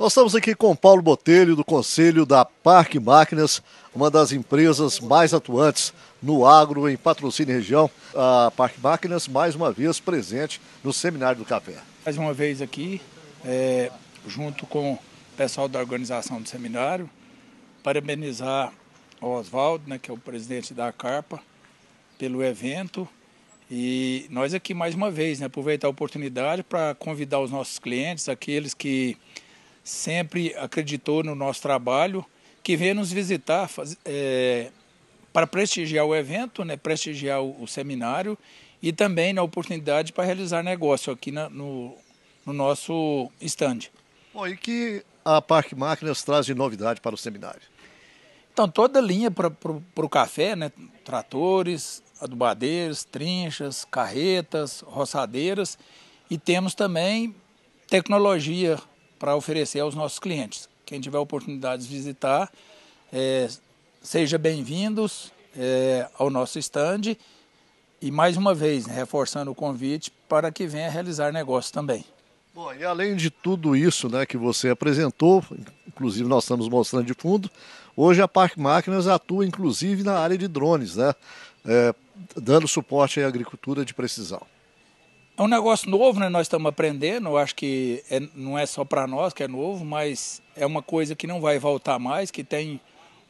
Nós estamos aqui com Paulo Botelho, do Conselho da Parque Máquinas, uma das empresas mais atuantes no agro em patrocínio região. A Parque Máquinas, mais uma vez, presente no Seminário do Café. Mais uma vez aqui, é, junto com o pessoal da organização do seminário, parabenizar o Oswaldo, né, que é o presidente da Carpa, pelo evento. E nós aqui mais uma vez, né, aproveitar a oportunidade para convidar os nossos clientes, aqueles que sempre acreditou no nosso trabalho, que veio nos visitar faz, é, para prestigiar o evento, né, prestigiar o, o, seminário e também na oportunidade para realizar negócio aqui na, no, no, nosso stand. Bom, e que a Parque Máquinas traz de novidade para o seminário? Então, toda a linha para o café, né, tratores, adubadeiros, trinchas, carretas, roçadeiras e temos também tecnologia para oferecer aos nossos clientes. Quem tiver oportunidade de visitar, é, seja bem-vindos é, ao nosso stand e mais uma vez né, reforçando o convite para que venha realizar negócio também. Bom, e além de tudo isso né, que você apresentou, inclusive nós estamos mostrando de fundo, hoje a Parque Máquinas atua inclusive na área de drones, né, é, dando suporte à agricultura de precisão. É um negócio novo, né? Nós estamos aprendendo. Eu acho que é, não é só para nós que é novo, mas é uma coisa que não vai voltar mais, que tem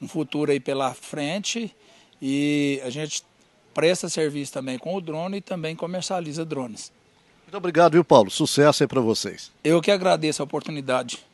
um futuro aí pela frente. E a gente presta serviço também com o drone e também comercializa drones. Muito obrigado, viu, Paulo? Sucesso aí para vocês. Eu que agradeço a oportunidade.